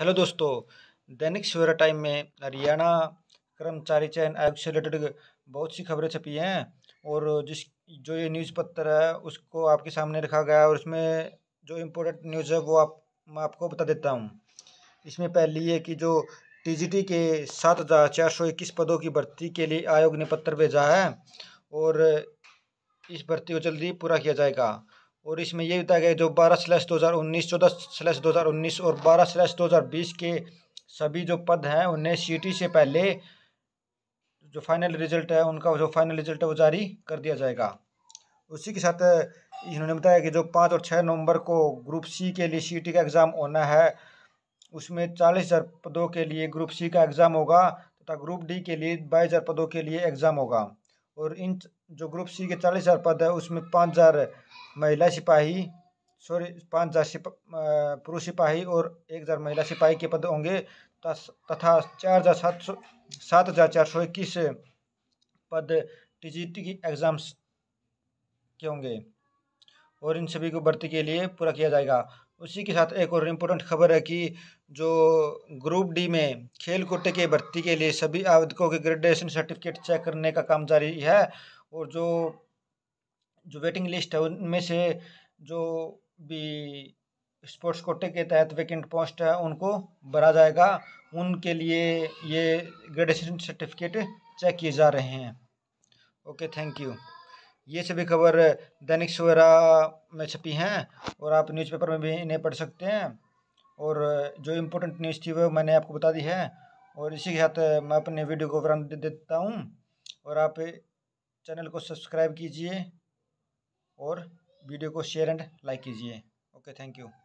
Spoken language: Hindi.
हेलो दोस्तों दैनिक सवेरा टाइम में हरियाणा कर्मचारी चयन आयोग से रिलेटेड बहुत सी खबरें छपी हैं और जिस जो ये न्यूज़ पत्र है उसको आपके सामने रखा गया है और इसमें जो इम्पोर्टेंट न्यूज़ है वो आप मैं आपको बता देता हूँ इसमें पहली है कि जो टीजीटी के सात हज़ार चार सौ इक्कीस पदों की भर्ती के लिए आयोग ने पत्र भेजा है और इस भर्ती को जल्दी पूरा किया जाएगा और इसमें ये बताया गया जो बारह स्लैश दो हज़ार उन्नीस चौदह स्लैश दो हज़ार उन्नीस और बारह स्लैश दो हज़ार बीस के सभी जो पद हैं उन्हें टी e से पहले जो फाइनल रिजल्ट है उनका जो फाइनल रिजल्ट है वो जारी कर दिया जाएगा उसी के साथ इन्होंने बताया कि जो पाँच और छः नवंबर को ग्रुप सी के लिए सी e का एग्ज़ाम होना है उसमें चालीस हज़ार पदों के लिए ग्रुप सी का एग्ज़ाम होगा तथा ग्रुप डी के लिए बाईस हज़ार पदों के लिए एग्ज़ाम होगा और इन जो ग्रुप सी के चालीस हज़ार पद है उसमें पाँच हज़ार महिला सिपाही सॉरी पाँच हज़ार सिपा पुरुष सिपाही और एक हज़ार महिला सिपाही के पद होंगे तथा चार हज़ार सात सौ सात हज़ार चार सौ इक्कीस पद टी की एग्ज़ाम्स के होंगे और इन सभी को भर्ती के लिए पूरा किया जाएगा उसी के साथ एक और इम्पोर्टेंट खबर है कि जो ग्रुप डी में खेल कोटे के भर्ती के लिए सभी आवेदकों के ग्रेजुएशन सर्टिफिकेट चेक करने का काम जारी है और जो जो वेटिंग लिस्ट है उनमें से जो भी स्पोर्ट्स कोटे के तहत वैकेंट पोस्ट है उनको भरा जाएगा उनके लिए ये ग्रेजुएशन सर्टिफिकेट चेक किए जा रहे हैं ओके थैंक यू ये सभी खबर दैनिक सवेरा में छपी हैं और आप न्यूज़पेपर में भी इन्हें पढ़ सकते हैं और जो इम्पोर्टेंट न्यूज़ थी वो मैंने आपको बता दी है और इसी के साथ मैं अपने वीडियो को विराम दे देता हूँ और आप चैनल को सब्सक्राइब कीजिए और वीडियो को शेयर एंड लाइक कीजिए ओके थैंक यू